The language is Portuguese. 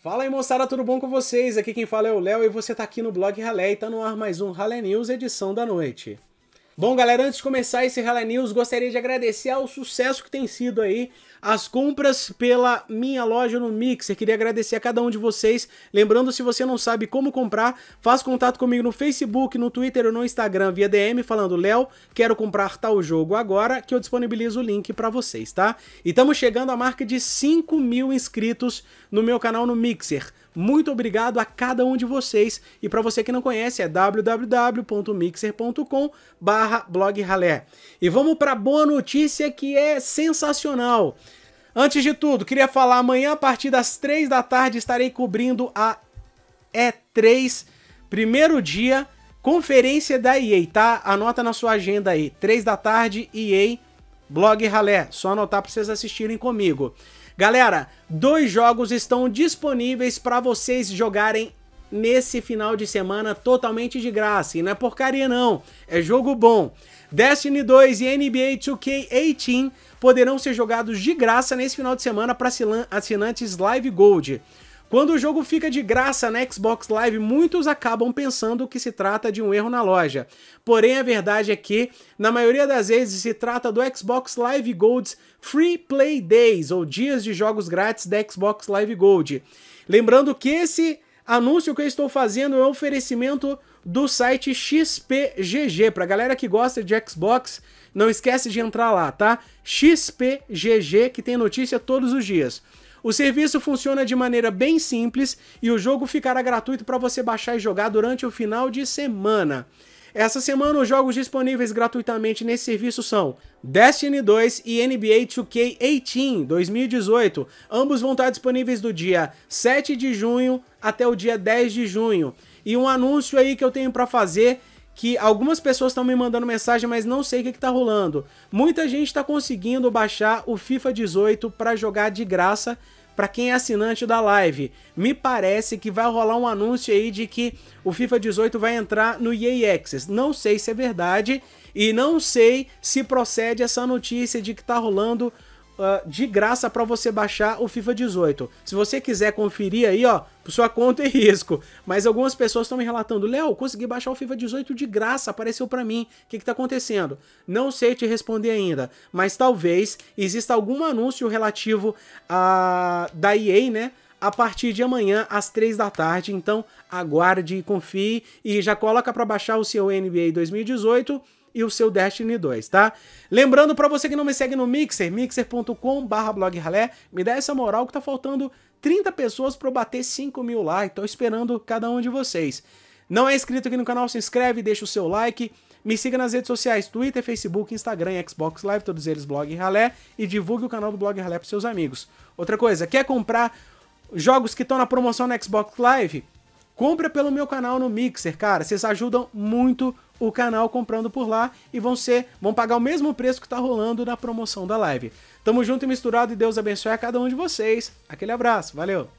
Fala aí moçada, tudo bom com vocês? Aqui quem fala é o Léo e você tá aqui no blog Ralé e tá no ar mais um Ralé News edição da noite. Bom, galera, antes de começar esse Rally News, gostaria de agradecer ao sucesso que tem sido aí as compras pela minha loja no Mixer. Queria agradecer a cada um de vocês. Lembrando, se você não sabe como comprar, faz contato comigo no Facebook, no Twitter ou no Instagram via DM falando Léo, quero comprar tal jogo agora, que eu disponibilizo o link para vocês, tá? E estamos chegando à marca de 5 mil inscritos no meu canal no Mixer. Muito obrigado a cada um de vocês. E para você que não conhece, é www.mixer.com barra E vamos para boa notícia que é sensacional. Antes de tudo, queria falar, amanhã a partir das 3 da tarde estarei cobrindo a E3, primeiro dia, conferência da EA, tá? Anota na sua agenda aí, 3 da tarde, EA, Blog Ralé. Só anotar para vocês assistirem comigo. Galera, dois jogos estão disponíveis para vocês jogarem nesse final de semana totalmente de graça. E não é porcaria não, é jogo bom. Destiny 2 e NBA 2K18 poderão ser jogados de graça nesse final de semana para assinantes Live Gold. Quando o jogo fica de graça na Xbox Live, muitos acabam pensando que se trata de um erro na loja. Porém, a verdade é que, na maioria das vezes, se trata do Xbox Live Gold's Free Play Days, ou dias de jogos grátis da Xbox Live Gold. Lembrando que esse anúncio que eu estou fazendo é um oferecimento do site XPGG. Para galera que gosta de Xbox, não esquece de entrar lá, tá? XPGG, que tem notícia todos os dias. O serviço funciona de maneira bem simples e o jogo ficará gratuito para você baixar e jogar durante o final de semana. Essa semana, os jogos disponíveis gratuitamente nesse serviço são Destiny 2 e NBA 2K18 2018. Ambos vão estar disponíveis do dia 7 de junho até o dia 10 de junho. E um anúncio aí que eu tenho para fazer que algumas pessoas estão me mandando mensagem, mas não sei o que, está rolando. Muita gente está conseguindo baixar o FIFA 18 para jogar de graça para quem é assinante da live. Me parece que vai rolar um anúncio aí de que o FIFA 18 vai entrar no EA Access. Não sei se é verdade e não sei se procede essa notícia de que está rolando uh, de graça para você baixar o FIFA 18. Se você quiser conferir aí, ó, por sua conta e risco. Mas algumas pessoas estão me relatando, Léo, consegui baixar o FIFA 18 de graça, apareceu para mim. O que que tá acontecendo? Não sei te responder ainda, mas talvez exista algum anúncio relativo ah, a da EA, né? a partir de amanhã às 3 da tarde. Então aguarde e confie e já coloca para baixar o seu NBA 2018 e o seu Destiny 2, tá? Lembrando para você que não me segue no Mixer, mixer.com/blogralé, me dá essa moral que tá faltando 30 pessoas para eu bater 5 mil likes. Tô esperando cada um de vocês. Não é inscrito aqui no canal, se inscreve, deixa o seu like. Me siga nas redes sociais, Twitter, Facebook, Instagram Xbox Live, todos eles Blog Ralé, e divulgue o canal do Blog Ralé para seus amigos. Outra coisa, quer comprar jogos que estão na promoção no Xbox Live, compra pelo meu canal no Mixer, cara. Vocês ajudam muito o canal comprando por lá e vão ser, vão pagar o mesmo preço que tá rolando na promoção da live. Tamo junto e misturado e Deus abençoe a cada um de vocês. Aquele abraço, valeu.